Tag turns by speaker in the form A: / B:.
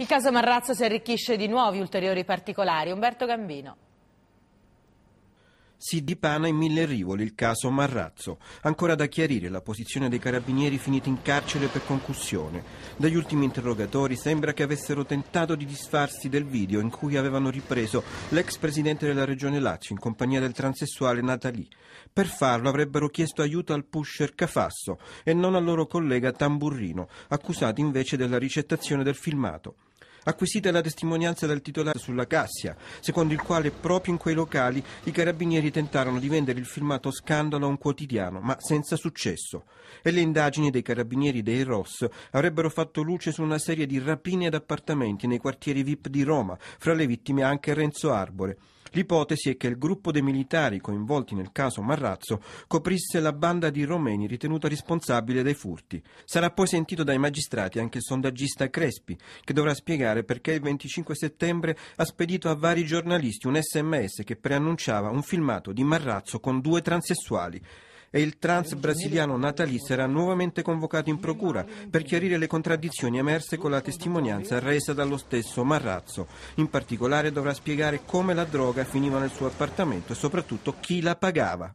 A: Il caso Marrazzo si arricchisce di nuovi ulteriori particolari. Umberto Gambino. Si dipana in mille rivoli il caso Marrazzo, ancora da chiarire la posizione dei carabinieri finiti in carcere per concussione. Dagli ultimi interrogatori sembra che avessero tentato di disfarsi del video in cui avevano ripreso l'ex presidente della regione Lazio in compagnia del transessuale Natali. Per farlo avrebbero chiesto aiuto al pusher Cafasso e non al loro collega Tamburrino, accusati invece della ricettazione del filmato acquisita la testimonianza dal titolare sulla Cassia, secondo il quale proprio in quei locali i carabinieri tentarono di vendere il filmato Scandalo a un quotidiano, ma senza successo. E le indagini dei carabinieri dei Ross avrebbero fatto luce su una serie di rapine ad appartamenti nei quartieri VIP di Roma, fra le vittime anche Renzo Arbore. L'ipotesi è che il gruppo dei militari coinvolti nel caso Marrazzo coprisse la banda di romeni ritenuta responsabile dei furti. Sarà poi sentito dai magistrati anche il sondaggista Crespi, che dovrà spiegare perché il 25 settembre ha spedito a vari giornalisti un sms che preannunciava un filmato di Marrazzo con due transessuali e il trans brasiliano Natali sarà nuovamente convocato in procura per chiarire le contraddizioni emerse con la testimonianza resa dallo stesso Marrazzo. In particolare dovrà spiegare come la droga finiva nel suo appartamento e soprattutto chi la pagava.